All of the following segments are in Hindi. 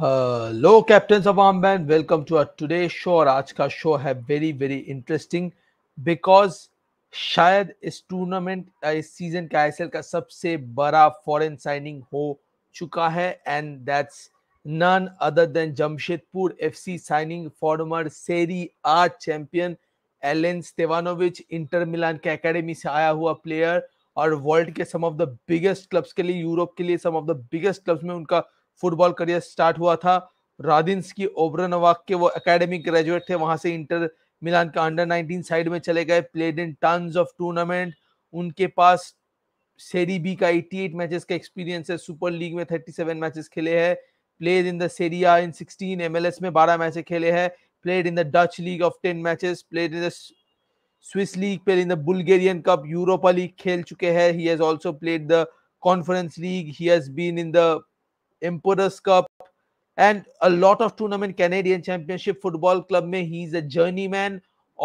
हेलो कैप्टन अवाम man welcome to our today show और आज का शो है वेरी वेरी इंटरेस्टिंग बिकॉज शायद इस टूर्नामेंट इस सीजन का आईसीएल का सबसे बड़ा फॉरेन साइनिंग हो चुका है and that's none other than Jamshedpur FC signing former Serie A champion Alen Stevanovic Inter Milan के एकेडमी से आया हुआ प्लेयर और वर्ल्ड के some of the biggest clubs के लिए यूरोप के लिए some of the biggest clubs में उनका फुटबॉल करियर स्टार्ट हुआ था रादिन्स की ओब्रनवाक के वो एकेडमी ग्रेजुएट थे वहां से इंटर मिलान का अंडर 19 साइड में चले गए played in tons of tournament उनके पास सेरी बी का 88 मैचेस का एक्सपीरियंस है सुपर लीग में 37 मैचेस खेले हैं played in the Serie A in 16 MLS में 12 मैच खेले हैं played in the Dutch league of 10 matches played in the Swiss league played in the Bulgarian cup Europa league खेल चुके हैं he has also played the conference league he has been in the Emperor's Cup, and a lot of tournament Canadian championship football club में ही इज अ जर्नी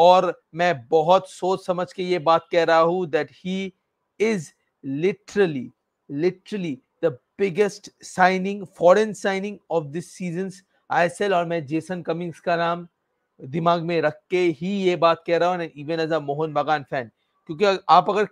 और मैं बहुत सोच समझ के ये बात कह रहा हूं that he is literally literally the biggest signing foreign signing of this season ISL और मैं जेसन कमिंग्स का नाम दिमाग में रख के ही ये बात कह रहा हूँ इवन एज अ मोहन बागान फैन क्योंकि आप अगर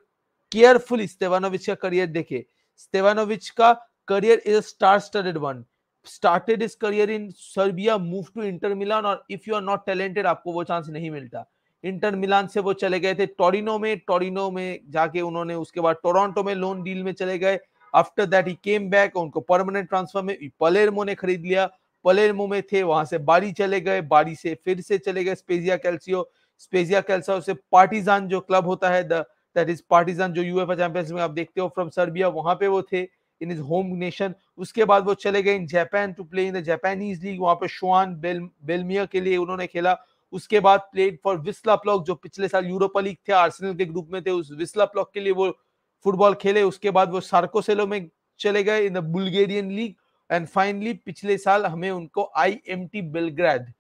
केयरफुली स्टेवानोविच का करियर देखे स्टेवानोविच का career is a star-studded one. Started his career in Serbia, moved to Inter Milan, और if you are not talented आपको वो चांस नहीं मिलता इंटर मिलान से वो चले गए थे टोरिनो में टोरिनो में जाके उन्होंने उसके बाद टोरंटो में लोन डील में चले गए after that he came back उनको परमानेंट ट्रांसफर में पलेरमो ने खरीद लिया पलेरमो में थे वहां से बारी चले गए बारी से फिर से चले गए स्पेजिया कैल्सियो स्पेजिया कैल्सियो से पार्टीजान जो क्लब होता है दैट इज पार्टीजान जो यूएफए चैंपियंस में आप देखते हो फ्रॉम सर्बिया वहां पे वो थे इन इज होम नेशन उसके बाद वो चले गए in Japan to play in the Japanese league वहां पे शोआन बेल, बेलमिया के लिए उन्होंने खेला उसके बाद प्लेड फॉर विस्ला प्लॉक जो पिछले साल यूरोपा लीग थे आर्सेनल के ग्रुप में थे उस विस्ला प्लॉक के लिए वो फुटबॉल खेले उसके बाद वो सार्कोसेलो में चले गए in the Bulgarian league and finally पिछले साल हमें उनको आई एम टी बेलग्रैड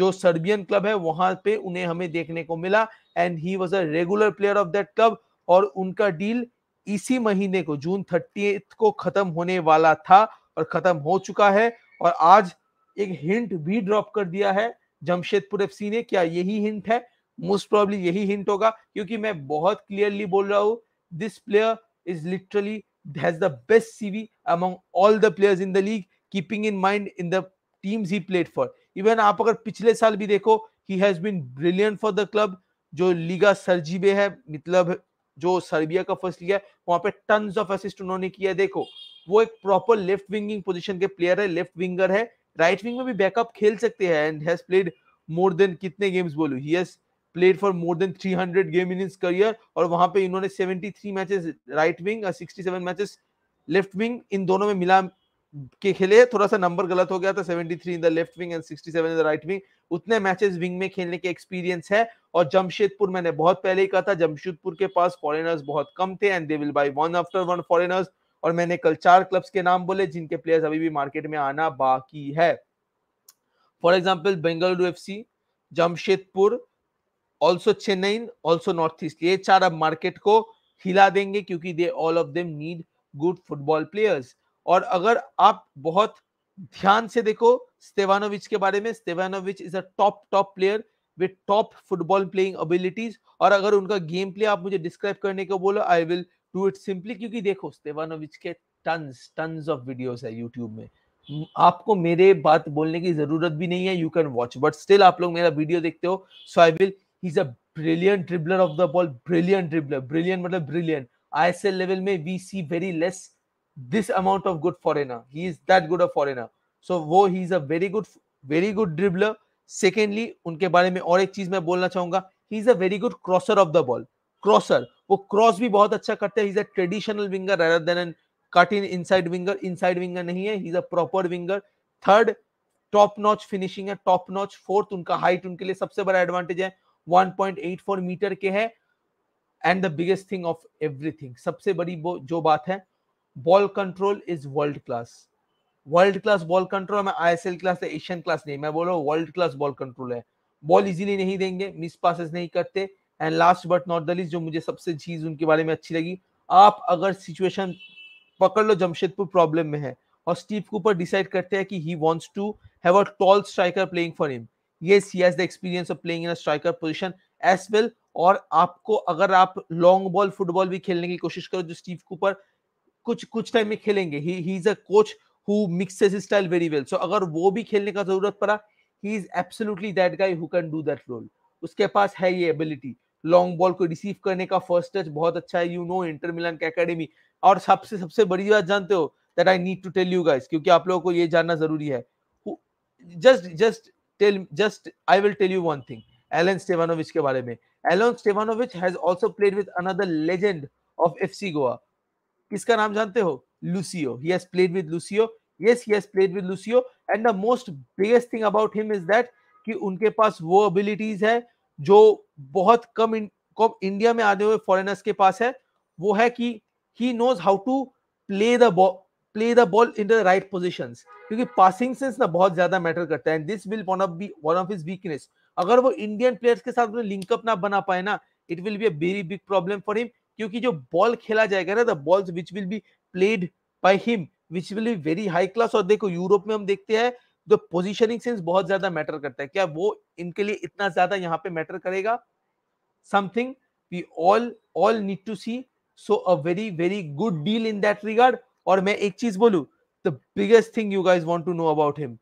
जो सर्बियन क्लब है वहां पे उन्हें हमें देखने को मिला and he was a regular player of that club और उनका डील इसी महीने को जून थर्टी को खत्म होने वाला था और खत्म हो चुका है और आज एक हिंट भी ड्रॉप कर दिया है जमशेदपुर एफसी ने क्या यही हिंट है मोस्ट प्रॉब्ली यही हिंट होगा क्योंकि मैं बहुत क्लियरली बोल रहा हूँ this player is literally has the best CV among all the players in the league keeping in mind in the teams he played for even आप अगर पिछले साल भी देखो he has been brilliant for the club जो लीगा सरजीबे है मतलब जो सर्बिया का फर्स्ट लिया है वहां पे टन्स ऑफ असिस्ट उन्होंने किया देखो वो एक प्रॉपर लेफ्ट विंगिंग पोजीशन के प्लेयर है लेफ्ट विंगर है राइट विंग में भी बैकअप खेल सकते हैं and has played more than कितने गेम्स बोलू he has played for more than 300 game in his career और वहां पे इन्होंने 73 मैचेस राइट विंग और 67 मैचेस लेफ्ट विंग इन दोनों में मिला के खेले थोड़ा सा नंबर गलत हो गया था 73 in the left wing and 67 in the right wing उतने मैचेस विंग में खेलने के एक्सपीरियंस है और जमशेदपुर मैंने बहुत पहले ही कहा था जमशेदपुर के पास फॉरेनर्स बहुत कम थे and they will buy one after one foreigners और मैंने कल चार क्लब्स के नाम बोले जिनके प्लेयर्स अभी भी मार्केट में आना बाकी है for example Bengaluru F C Jamshedpur also Chennai also north east ये चार अब मार्केट को हिला देंगे क्योंकि they all of them need good football players और अगर आप बहुत ध्यान से देखो स्टेवानोविच के बारे में Stevanovic is a top top player with top football playing abilities और अगर उनका गेम प्ले आप मुझे डिस्क्राइब करने को बोलो I will do it simply क्योंकि देखो स्टेवानोविच के टन्स टन्स ऑफ वीडियोस है यूट्यूब में आपको मेरे बात बोलने की जरूरत भी नहीं है you can watch but still आप लोग मेरा वीडियो देखते हो so I will he is a brilliant dribbler of the ball brilliant dribbler brilliant मतलब ब्रिलियंट आईएसएल लेवल में we see very less this amount of good foreigner. He is that good a foreigner. So so, वो he is a very good very good dribbler secondly उनके बारे में और एक चीज मैं बोलना चाहूंगा he is a very good crosser of the ball crosser वो क्रॉस भी बहुत अच्छा करते हैं is a traditional winger rather than an cut in inside winger inside winger नहीं है he is a proper winger third top notch finishing है टॉप नॉच फोर्थ उनका हाइट उनके लिए सबसे बड़ा एडवांटेज है 1.84 मीटर के है and the biggest thing of everything सबसे बड़ी वो जो बात है ball control is world class world class ball control मैं आईएसएल क्लास है एशियन क्लास नहीं मैं बोल रहा हूँ वर्ल्ड क्लास बॉल कंट्रोल है बॉल इजीली नहीं देंगे मिस पासेस नहीं करते and last but not the list जो मुझे सबसे चीज उनके बारे में अच्छी लगी आप अगर सिचुएशन पकड़ लो जमशेदपुर प्रॉब्लम में है और स्टीव कूपर डिसाइड करते हैं कि he wants to have a tall striker playing for him yes he has the experience of playing in a striker position as well और आपको अगर आप लॉन्ग बॉल फुटबॉल भी खेलने की कोशिश करो जो स्टीव कूपर कुछ कुछ टाइम में खेलेंगे he he is a coach who mixes style very well so अगर वो भी खेलने का जरूरत पड़ा he is absolutely that guy who can do that role उसके पास है ये एबिलिटी लॉन्ग बॉल को रिसीव करने का फर्स्ट टच बहुत अच्छा है यू नो इंटर मिलान के एकेडमी और सबसे सबसे बड़ी बात जानते हो that I need to tell you guys क्योंकि आप लोगों को ये जानना जरूरी है just just tell just I will tell you one thing Alan Stevanovic के बारे में Alan Stevanovic has also played with another legend of FC Goa किसका नाम जानते हो Lucio played with Lucio with Lucio. Yes, he has played with Lucio. And the most biggest thing about कि उनके पास वो एबिलिटीज है जो बहुत कम इन, कम इंडिया में आने हुए फॉरेनर्स के पास है वो है कि he knows how to play the play the ball in the right position क्योंकि पासिंग सेंस ना बहुत ज्यादा मैटर करता है this will one of be one of his weakness अगर वो इंडियन प्लेयर्स के साथ लिंकअप ना बना पाए ना it will be a very big problem for him क्योंकि जो बॉल खेला जाएगा ना the balls which will be played by him which will be very high class और देखो यूरोप में हम देखते हैं जो पोजीशनिंग सेंस बहुत ज्यादा मैटर करता है क्या वो इनके लिए इतना ज्यादा यहाँ पे मैटर करेगा something we all all need to see so a very very good deal in that regard और मैं एक चीज बोलू the biggest thing you guys want to know about him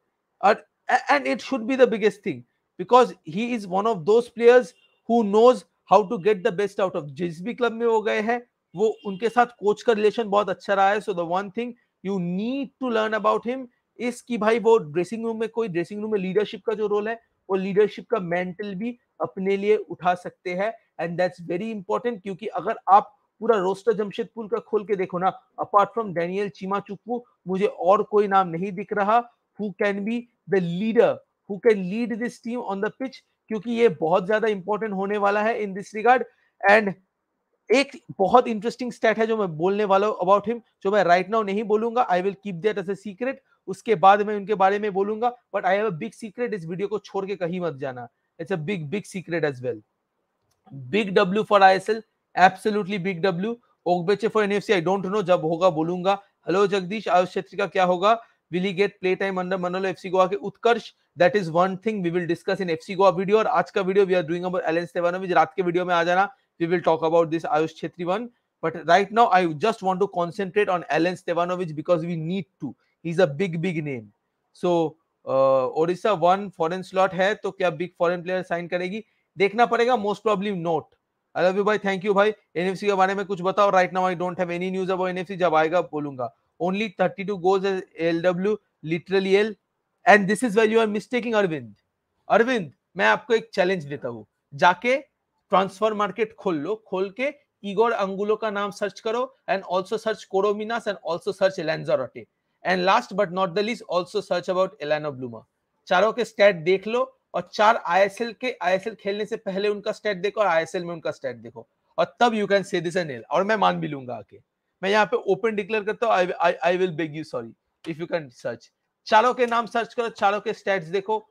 and it should be the biggest thing because he is one of those players who knows how to get the best out of जिस भी क्लब में हो गए हैं वो उनके साथ कोच का रिलेशन बहुत अच्छा रहा है so the one thing you need to learn about him is कि भाई वो ड्रेसिंग रूम में कोई ड्रेसिंग रूम में लीडरशिप का जो रोल है वो लीडरशिप का मेंटल भी अपने लिए उठा सकते हैं एंड दैट्स वेरी इंपॉर्टेंट क्योंकि अगर आप पूरा रोस्टर जमशेदपुर का खोल के देखो ना apart from Daniel Chima Chukwu मुझे और कोई नाम नहीं दिख रहा who can be the leader who can lead this team on the pitch क्योंकि ये बहुत ज्यादा इंपॉर्टेंट होने वाला है इन दिस रिगार्ड एंड एक बहुत इंटरेस्टिंग स्टेट है जो मैं बोलने वाला हूँ अबाउट हिम जो मैं राइट right नाउ नहीं बोलूंगा I will keep that as a secret उसके बाद मैं उनके बारे में बोलूंगा but I have a big secret इस वीडियो को छोड़ के कहीं मत जाना it's a big big secret as well big W for I S L absolutely big W Ogbeche for N F C I don't know जब होगा बोलूंगा हेलो जगदीश आयुष छेत्री का क्या होगा will he get play time under Manolo सी गोवा के Utkarsh that is one thing we will discuss in FC Goa video और आज का video we are doing about Alan Stevanovic रात के वीडियो में आ जाना we will talk about this Ayush Chhetri one but right now I just want to concentrate on Alan Stevanovic because we need to he is a big big name so Odisha one foreign slot है तो क्या बिग फॉरन प्लेयर साइन करेगी देखना पड़ेगा most probably not I love you भाई थैंक यू भाई एनएफसी के बारे में कुछ बताओ right now I don't have any news about NFC जब आएगा बोलूंगा only 32 goals LW literally L and this is where you are mistaking Arvind Arvind मैं आपको एक चैलेंज देता हूं जाके ट्रांसफर मार्केट खोल लो खोल के इगोर अंगुलो का नाम सर्च करो and also search Corominas and also search एलेंजारोटे and last but not the least also search about Elano Blumer चारों के स्टैट देख लो और चार आईएसएल के आईएसएल खेलने से पहले उनका स्टैट देखो और आईएसएल में उनका स्टैट देखो और तब you can say this and और मैं मान भी लूंगा आके मैं यहाँ पे ओपन डिक्लेयर करता हूँ I will beg you sorry if you can search चालो के नाम सर्च करो चालो के स्टैट्स देखो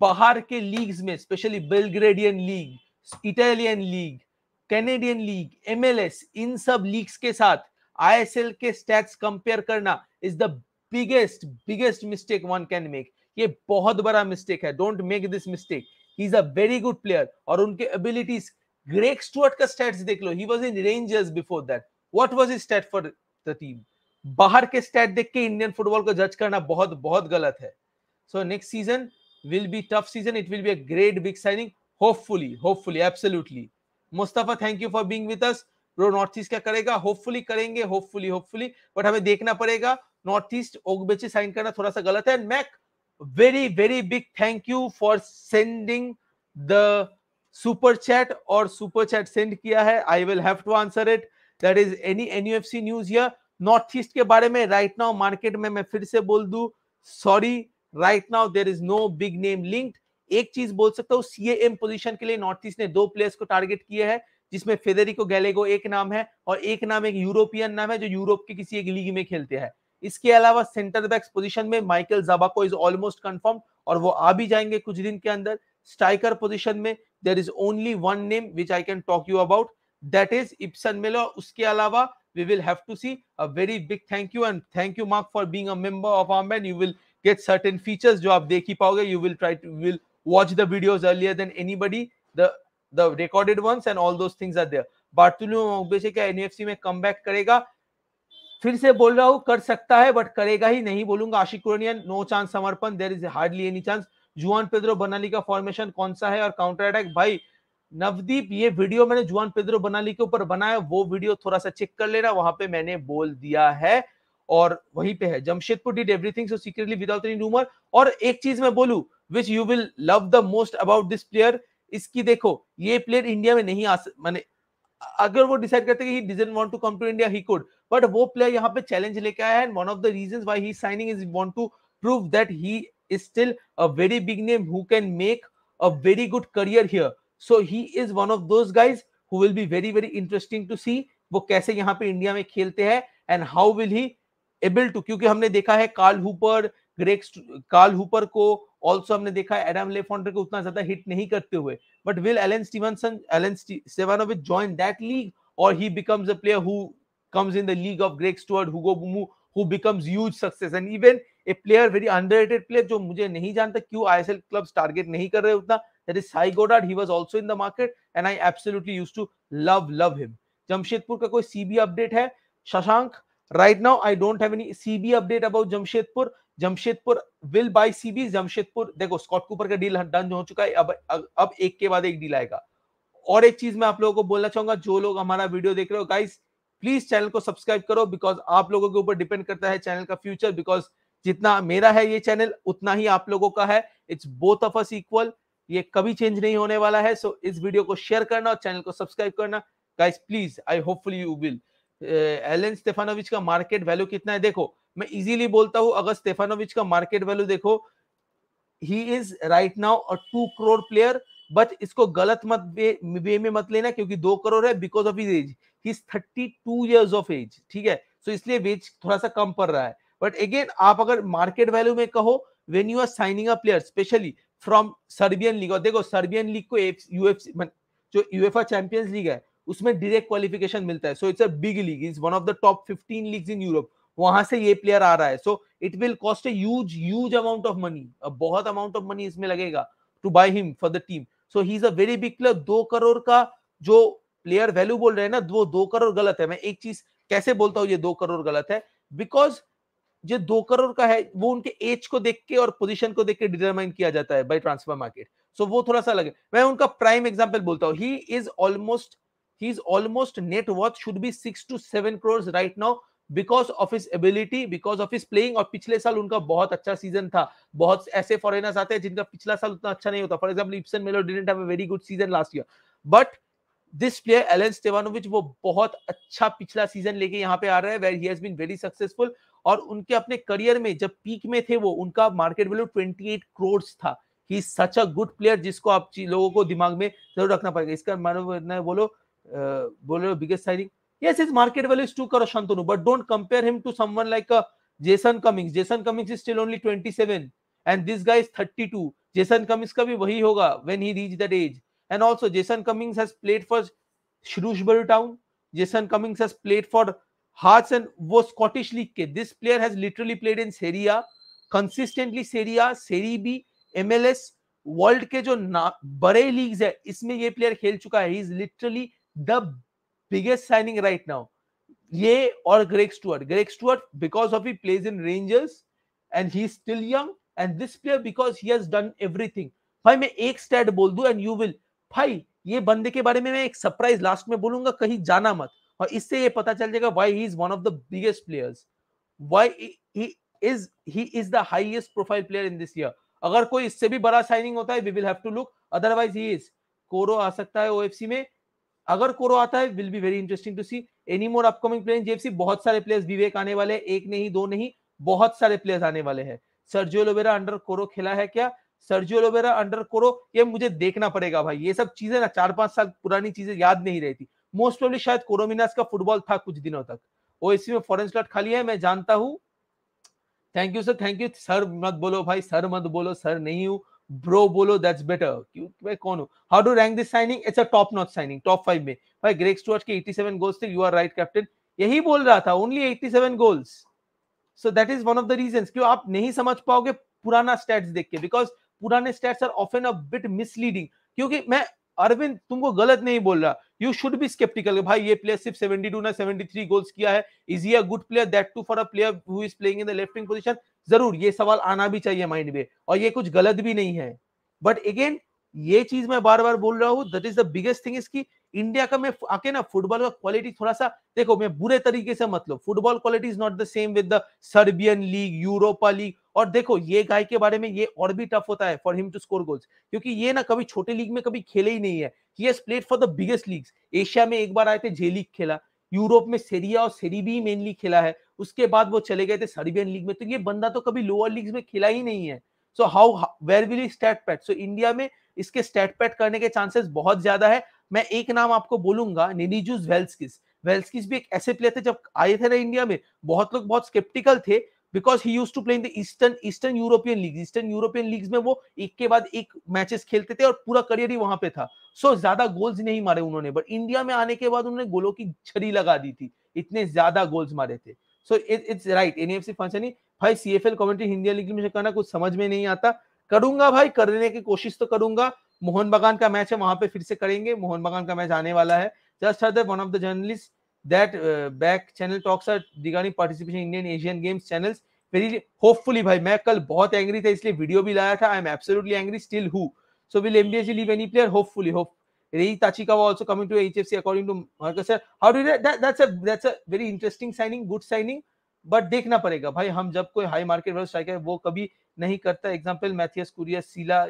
बाहर के लीग्स में especially Belgradian league Italian league Canadian league MLS इन सब लीग्स के साथ आईएसएल के स्टैट्स कंपेयर करना is the biggest biggest mistake one can make ये बहुत बड़ा मिस्टेक है don't make this mistake he is a very good player और उनके एबिलिटीज ग्रेक स्टुअर्ट का स्टैट्स देख लो he was in Rangers before that what was his stat for the team बाहर के स्टैट देख के इंडियन फुटबॉल को जज करना बहुत बहुत गलत है so next season will be tough season it will be a great big signing hopefully hopefully absolutely Mustafa thank you for being with us bro North East क्या करेगा होपफुली करेंगे होपफुली होपफुली बट हमें देखना पड़ेगा नॉर्थ ईस्ट ओगबेची साइन करना थोड़ा सा गलत है and Mac very very big thank you for sending the super chat और सुपर चैट सेंड किया है I will have to answer it that is any NUFC news here North East के बारे में राइट नाउ मार्केट में मैं फिर से बोल दू sorry right now there is no big name linked एक चीज बोल सकता हूँ एम पोजिशन के लिए नॉर्थ ईस्ट ने दो प्लेयर्स को टारगेट किया है जिसमें फेदरिको गैलेगो एक नाम है और एक नाम एक यूरोपियन नाम है जो यूरोप के किसी एक लीग में खेलते हैं इसके अलावा सेंटर बैक्स पोजीशन में माइकल जबाको इज ऑलमोस्ट कंफर्म और वो आ भी जाएंगे कुछ दिन के अंदर स्ट्राइकर पोजीशन में there is only one name which I can talk you about that is Ibson Melo उसके अलावा we will have to see a very big thank you and thank you mark for being a member of our armband you will get certain features jo aap dekh hi paoge you will try to will watch the videos earlier than anybody the the recorded ones and all those things are there bartolomeo मोगबेसे kya nfc mein comeback karega करेगा फिर से बोल रहा हूं कर सकता है बट करेगा ही नहीं बोलूंगा आशिक कुरनिया no chance Samarpan there is hardly any chance Juan Pedro Benali का फॉर्मेशन कौन सा है और काउंटर अटैक भाई नवदीप ये वीडियो मैंने जुआन पेद्रो बनाली के ऊपर बनाया वो वीडियो थोड़ा सा चेक कर लेना वहां पे मैंने बोल दिया है और वहीं पे है Jamshedpur did everything so secretly without any rumour और एक चीज मैं बोलू which you will love the most about this player इसकी देखो ये प्लेयर इंडिया में नहीं आ मैंने अगर वो डिसाइड करते कि he want to come to India he could but वो प्लेयर यहाँ पे चैलेंज लेके आया है one of the reasons why he signing is want to prove that he is still a very big name who can make a very good career here so he is one of those guys who will be very very interesting to see वो कैसे यहाँ पे इंडिया में खेलते हैं and how will he able to क्योंकि हमने देखा है Carl Hooper Greg Carl Hooper को ऑल्सो हमने देखा है एडम लेफॉन्डर को उतना ज्यादा हिट नहीं करते हुए but will Alan Stevenson Alan Stevanovic join that league और he becomes a player who comes in the league of Greg Stewart, Hugo Bumu, who becomes huge success. And even a player, very underrated player जो मुझे नहीं जानता क्यों I S L clubs target नहीं कर रहे उतना that is Sai Godard. He was also in the market and I absolutely used to love, love him. Jamshedpur ka koi CB update hai. Shashank, right now I don't have any CB update about Jamshedpur. Jamshedpur will buy CB. Jamshedpur, देखो स्कॉट कूपर का डील डन हो चुका है अब अब एक के बाद एक deal आएगा और एक चीज मैं आप लोगों को बोलना चाहूंगा जो लोग हमारा वीडियो देख रहे हो गाइस प्लीज चैनल को सब्सक्राइब करो बिकॉज आप लोगों के ऊपर डिपेंड करता है चैनल का फ्यूचर बिकॉज जितना मेरा है ये चैनल उतना ही आप लोगों का है it's both of us equal ये कभी चेंज नहीं होने वाला है सो so, इस वीडियो को शेयर करना और चैनल को सब्सक्राइब करना guys please I hopefully you will Alan Stefanovic का मार्केट वैल्यू कितना है देखो मैं इजीली बोलता हूं अगर स्टेफानोविच का मार्केट वैल्यू देखो he is right now a two crore player but इसको गलत मत वे, वे में मत लेना क्योंकि दो करोड़ है because of his age he is thirty two years of age ठीक है सो so इसलिए वेज थोड़ा सा कम पड़ रहा है बट अगेन आप अगर मार्केट वैल्यू में कहो when you are signing a player especially from Serbian league और देखो सर्बियन लीग को यूएफसी जो यूएफा चैंपियंस लीग है उसमें डायरेक्ट क्वालिफिकेशन मिलता है so it's a big league is one of the top 15 leagues in Europe वहां से ये प्लेयर आ रहा है so it will cost a huge huge amount of money बहुत अमाउंट ऑफ मनी इसमें लगेगा to buy him for the team so he is a very big player दो करोड़ का जो प्लेयर वैल्यू बोल रहे हैं ना वो दो करोड़ गलत है मैं एक चीज कैसे बोलता हूँ ये दो करोड़ गलत है बिकॉज जो दो करोड़ का है वो उनके एज को देख के और पोजीशन को देख के डिटरमाइन किया जाता है बाई ट्रांसफर मार्केट सो वो थोड़ा सा अलग है मैं उनका प्राइम एग्जाम्पल बोलता हूँ he is almost he is almost net worth should be six to seven crore right now because of his ability because of his playing और पिछले साल उनका बहुत अच्छा सीजन था बहुत ऐसे फॉरेनर्स आते हैं जिनका पिछला साल उतना अच्छा नहीं होता for example Ibson Melo didn't have a very good season last year but this player Alan Stevanovic वो बहुत अच्छा पिछला सीजन लेके यहाँ पे आ रहा है where he has been very successful और उनके अपने करियर में जब पीक में थे वो उनका market value twenty eight crores था he such a good player जिसको आप लोगों को दिमाग में जरूर रखना पड़ेगा इसका मानव मतलब बोलो बोलो biggest signing yes is market value two crore Shantanu but don't compare him to someone like Jason Cummings Jason Cummings is still only 27 and this guy is 32 Jason Cummings का भी वही होगा when he reach that age and also Jason Cummings has played for Shrewsbury Town Jason Cummings has played for हार्सन वो स्कॉटिश लीग के this player has literally played in सेरिया consistently Serie A Serie B MLS world के जो बड़े लीग्स है इसमें ये प्लेयर खेल चुका है is literally the biggest signing right now ये और Greg Stewart Greg Stewart because of he plays in Rangers and he still young and this player because he has done everything भाई मैं एक स्टैट बोल दू एंड यू विल भाई ये बंदे के बारे में मैं एक सरप्राइज लास्ट में बोलूंगा कहीं जाना मत और इससे ये पता चल जाएगा why he is one of the biggest players why he is he is the highest profile player in this year अगर कोई इससे भी बड़ा साइनिंग होता है we will have to look otherwise he is Coro आ सकता है ओएफसी में अगर कोरो आता है will be very interesting to see any more upcoming player JFC बहुत सारे प्लेयर्स विवेक आने वाले हैं एक नहीं दो नहीं बहुत सारे प्लेयर्स आने वाले हैं सर्जियो लोबेरा अंडर कोरो खेला है क्या सर्जियो लोबेरा अंडर कोरो ये मुझे देखना पड़ेगा भाई ये सब चीजें ना चार पांच साल पुरानी चीजें याद नहीं रहती मोस्ट प्रोबली शायद कोरोमिनास का फुटबॉल था कुछ दिनों तक ओएसी में फॉरन स्लॉट खाली है मैं जानता हूँ thank you sir thank you sir मत बोलो भाई सर मत बोलो सर नहीं हूँ ब्रो बोलो दैट्स बेटर क्योंकि मैं कौन हो how do rank this signing it's a top not signing top five में भाई ग्रेक स्टुअर्ट के 87 गोल्स थे यू आर राइट कैप्टन यही बोल रहा था only 87 goals so that is one of the reasons क्यों आप नहीं समझ पाओगे पुराना स्टैट्स देख के बिकॉज पुराने stats are often a bit misleading क्योंकि मैं अरविंद तुमको गलत नहीं बोल रहा यू शुड बी स्केप्टिकल भाई ये प्लेयर सिर्फ 72 ना 73 गोल्स किया है is he a good player that too for a player who is playing in the left wing position जरूर ये सवाल आना भी चाहिए माइंड में और ये कुछ गलत भी नहीं है बट अगेन ये चीज मैं बार बार बोल रहा हूँ that is the biggest thing इसकी इंडिया का मैं आके ना फुटबॉल का क्वालिटी थोड़ा सा देखो मैं बुरे तरीके से मतलब football quality is not the same with the Serbian league Europa league और देखो ये गाय के बारे में ये और भी टफ होता है for him to score goals क्योंकि ये ना कभी छोटे लीग में कभी खेले ही नहीं है he has played for the biggest leagues Asia में एक बार आए थे जे लीग खेला यूरोप में सेरिया और भी मेनली खेला है उसके बाद वो चले गए थे सर्बियन लीग में तो ये बंदा तो कभी लोअर लीग में खेला ही नहीं है so how where will stat पैट सो इंडिया में इसके स्टैट पैट करने के चांसेस बहुत ज्यादा है मैं एक नाम आपको बोलूंगा निनीजूस वेल्सकिस वेल्सकिस भी एक ऐसे प्लेयर थे जब आए थे ना इंडिया में बहुत लोग बहुत स्केप्टिकल थे because he use to play in the eastern eastern European league eastern European league में वो एक के बाद एक मैचेस खेलते थे और पूरा करियर ही वहां पे था सो so, ज्यादा गोल्स नहीं मारे उन्होंने बट इंडिया में आने के बाद उन्होंने गोलों की छड़ी लगा दी थी इतने ज्यादा गोल्स मारे थे so it it's right N F C function भाई एल कॉमेंट्री इंडिया लीग में करना कुछ समझ में नहीं आता करूंगा भाई करने की कोशिश तो करूंगा मोहन बगान का मैच है वहां पे फिर से करेंगे मोहन बगान का मैच आने वाला है just other one of the journalist that back channel talks are regarding participation Indian Asian games channels very hopefully भाई मैं कल बहुत एंग्री था इसलिए वीडियो भी लाया था I am absolutely angry still who so will MBS leave any player hopefully hope Rei Tachika was also coming to HFC according to Marcus sir how do that that's a that's a very interesting signing good signing but देखना पड़ेगा भाई हम जब कोई हाई मार्केट वर्स स्ट्राइकर वो कभी नहीं करता एग्जांपल मैथियस कुरिया सीला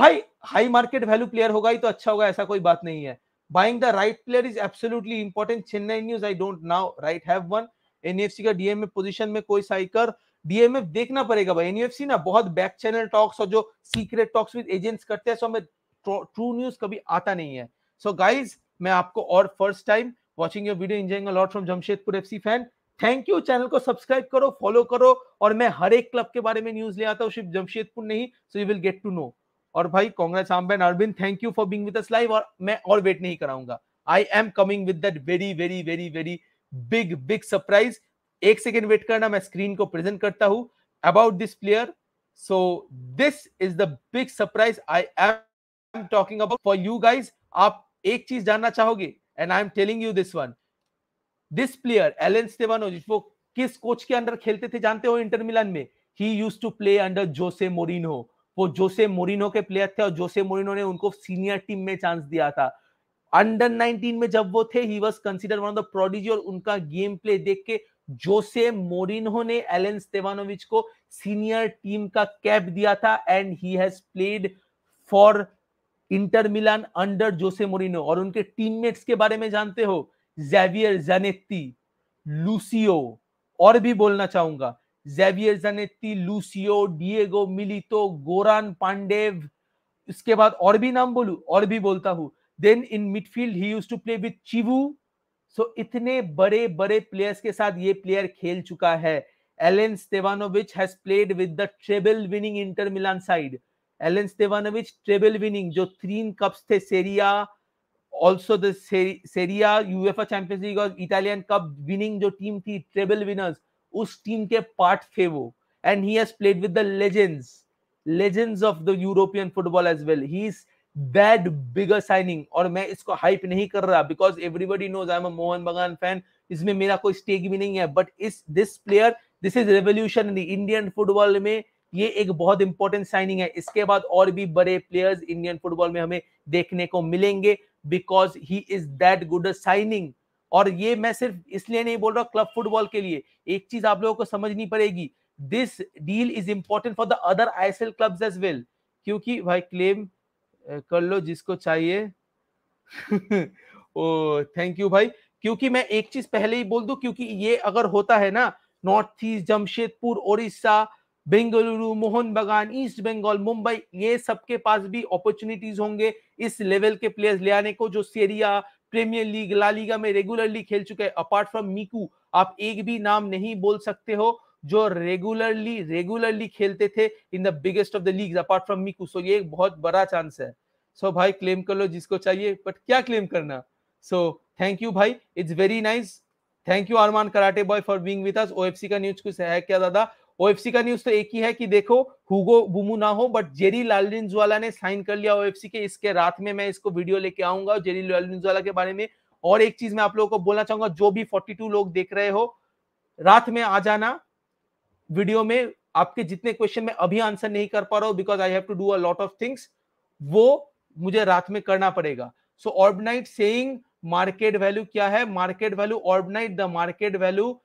भाई हाई मार्केट वैल्यू प्लेयर होगा ही तो अच्छा होगा ऐसा कोई बात नहीं है buying the right player is absolutely important Chennai news I don't now right have one NFC का डीएमए पोजीशन में कोई साइकर डीएमएफ देखना पड़ेगा भाई एनएफसी e ना बहुत बैक चैनल टॉक्स और जो सीक्रेट टॉक्स विद एजेंट्स करते हैं सो हमें ट्रू न्यूज कभी आता नहीं है सो so गाइज मैं आपको और first time watching your video enjoying lot from Jamshedpur FC fan thank you channel को सब्सक्राइब करो फॉलो करो और मैं हर एक क्लब के बारे में न्यूज ले आता हूँ सिर्फ जमशेदपुर नहीं so you will get to know और भाई कांग्रेस आमबेन Arvind thank you for being with live और मैं और वेट नहीं कराऊंगा I am coming with that very very very very big big surprise एक सेकेंड वेट करना मैं स्क्रीन को प्रेजेंट करता हूं about this player so this is the big surprise I am talking about for you guys आप एक चीज जानना चाहोगे and I am telling you this one this player Alen Stevano जिसको किस कोच के अंडर खेलते थे जानते हो इंटर मिलान में ही use to play under Jose Mourinho वो जोसे मोरिनो के प्लेयर थे और जोसे मोरिनो ने उनको सीनियर टीम में चांस दिया था अंडर 19 में जब वो थे he was consider one of the prodigy और उनका गेम प्ले देख के जोसे मोरिनो ने एलन स्टेवानोविच को सीनियर टीम का कैप दिया था and he has played for Inter Milan under Jose Mourinho और उनके टीममेट्स के बारे में जानते हो जेवियर जनेत्ती लूसियो और भी बोलना चाहूंगा Javier Zanetti Lucio Diego Milito Goran Pandev इसके बाद और भी नाम बोलू और भी बोलता हूं then in midfield he use to play with Chivu so इतने बड़े बड़े प्लेयर्स के साथ ये प्लेयर खेल चुका है Alen Stevanovic has played with the treble winning Inter Milan side Alen Stevanovic treble winning जो तीन कप्स थे Serie also the Serie UEFA Champions League और इटालियन कप विनिंग जो टीम थी ट्रेबल विनर्स उस टीम के पार्ट थे वो and he has played with the legends legends of the European football as well he is that bigger signing और मैं इसको हाइप नहीं कर रहा because everybody knows I am Mohun Bagan fan इसमें मेरा कोई स्टेक भी नहीं है बट इस this player this is revolution Indian football में ये एक बहुत इंपॉर्टेंट साइनिंग है इसके बाद और भी बड़े प्लेयर्स इंडियन फुटबॉल में हमें देखने को मिलेंगे because he is that good signing और ये मैं सिर्फ इसलिए नहीं बोल रहा क्लब फुटबॉल के लिए एक चीज आप लोगों को समझनी पड़ेगी this deal is important for the other ISL clubs as well क्योंकि भाई क्लेम कर लो जिसको चाहिए ओ थैंक यू भाई क्योंकि मैं एक चीज पहले ही बोल दू क्योंकि ये अगर होता है ना North East Jamshedpur Odisha Bengaluru Mohun Bagan East Bengal Mumbai ये सबके पास भी अपॉर्चुनिटीज होंगे इस लेवल के प्लेयर्स ले आने को जो सीरिया प्रीमियर लीग लालीगा में रेगुलरली खेल चुके हैं अपार्ट फ्रॉम मीकू आप एक भी नाम नहीं बोल सकते हो जो रेगुलरली रेगुलरली खेलते थे in the biggest of the league apart from Miku so ये एक बहुत बड़ा चांस है सो so, भाई क्लेम कर लो जिसको चाहिए बट क्या क्लेम करना सो थैंक यू भाई it's very nice thank you Arman karate boy for being with O F C का न्यूज कुछ है क्या दादा ओएफसी का न्यूज तो एक ही है कि देखो हुगो बुमू ना हो बट जेरी लालरिनजवाला ने साइन कर लिया ओएफसी के इसके रात में मैं इसको वीडियो लेके आऊंगा जेरी लालरिनजवाला के बारे में और एक चीज मैं आप लोगों को बोलना चाहूंगा जो भी 42 लोग देख रहे हो रात में आ जाना वीडियो में आपके जितने क्वेश्चन में अभी आंसर नहीं कर पा रहा हूं because I have to do a lot of things वो मुझे रात में करना पड़ेगा so Orbnight saying market value क्या है market value Orbnight the market value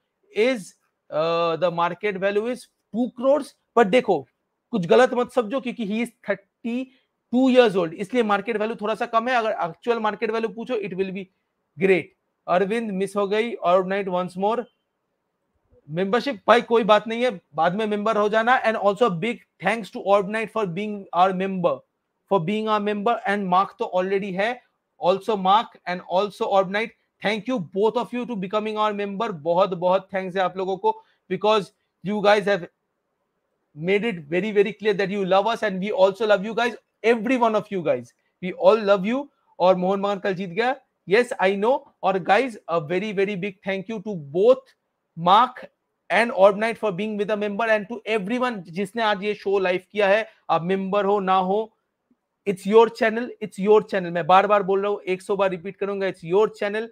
is the market value is two crore but देखो कुछ गलत मत समझो क्योंकि he is thirty two years old इसलिए मार्केट वैल्यू थोड़ा सा कम है अगर एक्चुअल मार्केट वैल्यू पूछो it will be great Arvind miss हो गई और नाइट वंस मोर मेंबरशिप भाई कोई बात नहीं है बाद में मेंबर हो जाना and also big thanks to Ord Night for being our member for being our member and Mark तो ऑलरेडी है also Mark and also Night thank you both of you to becoming our member बहुत बहुत थैंक्स है आप लोगों को because you guys have made it very very clear that you love us and we also love you guys every one of you guys we all love you और मोहन मगन कल जीत गया yes आई नो और guys a very very big thank you to both Mark and Orbnight for being with a member and to everyone जिसने आज ये शो लाइव किया है आप मेंबर हो ना हो it's your channel it's your channel मैं बार बार बोल रहा हूँ एक सौ बार रिपीट करूंगा it's your channel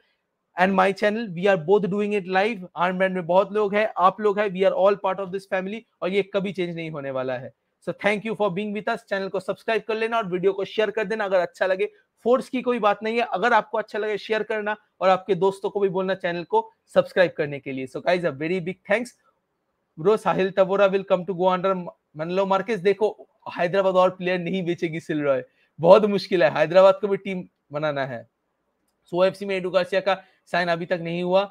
and my channel we are both doing it live arm band में बहुत लोग हैं आप लोग हैं we are all part of this family और ये कभी चेंज नहीं होने वाला है so thank you for being with us channel को सब्सक्राइब कर लेना और वीडियो को शेयर कर देना अगर अच्छा लगे फोर्स की कोई बात नहीं है अगर आपको अच्छा लगे शेयर करना और आपके दोस्तों को भी बोलना चैनल को सब्सक्राइब करने के लिए so guys a very big thanks bro Sahil Tavora will come to go under Manolo Marquez देखो हैदराबाद और प्लेयर नहीं बेचेगी सिल रॉय बहुत मुश्किल है हैदराबाद को भी टीम बनाना है सो एफ सी में एडू गार्सिया का साइन अभी तक नहीं हुआ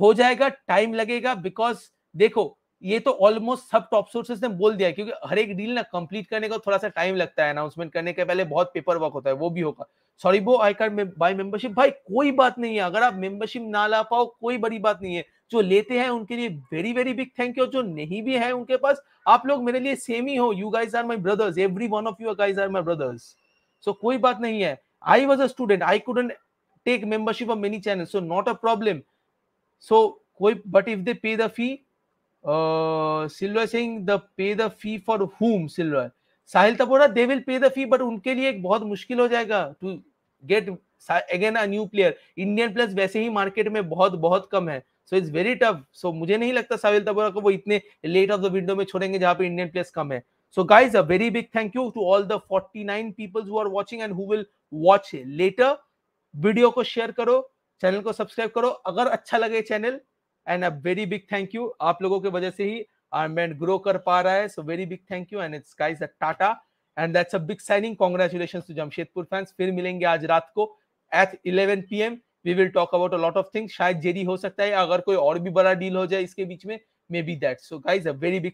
हो जाएगा टाइम लगेगा बिकॉज देखो ये तो ऑलमोस्ट सब टॉप सोर्सेस ने बोल दिया क्योंकि हर एक डील ना कंप्लीट करने का थोड़ा सा टाइम लगता है अनाउंसमेंट करने के पहले बहुत पेपर वर्क होता है वो भी होगा सॉरी वो आई कार्ड बाई मेंबरशिप भाई कोई बात नहीं है अगर आप मेंबरशिप ना ला पाओ कोई बड़ी बात नहीं है जो लेते हैं उनके लिए very very big thank you जो नहीं भी है उनके पास आप लोग मेरे लिए सेम ही हो you guys are my brothers every one of you guys are my brothers so कोई बात नहीं है I was a student I couldn't take membership of many channels so not a problem so but if they pay the fee uh, Silva saying the pay the fee for whom silver Sahil Tapora they will pay the fee but unke liye ek bahut mushkil ho jayega to get again a new player Indian plus वैसे ही market में बहुत बहुत कम है so it's very tough so मुझे नहीं लगता साहिल तबोरा को वो इतने late of the window में छोड़ेंगे जहां पे indian plus कम है so guys a very big thank you to all the 49 people who are watching and who will watch later video को शेयर करो चैनल को सब्सक्राइब करो अगर अच्छा लगे channel and a very big thank you आप लोगों के वजह से ही आर्मेंट ग्रो कर पा रहा है so very big thank you and it's guys a Tata and that's a big signing congratulation to Jamshedpur fans फिर मिलेंगे आज रात को at eleven P M we will talk about a lot of things शायद जेडी हो सकता है अगर कोई और भी बड़ा डील हो जाए इसके बीच में maybe that so guys a very big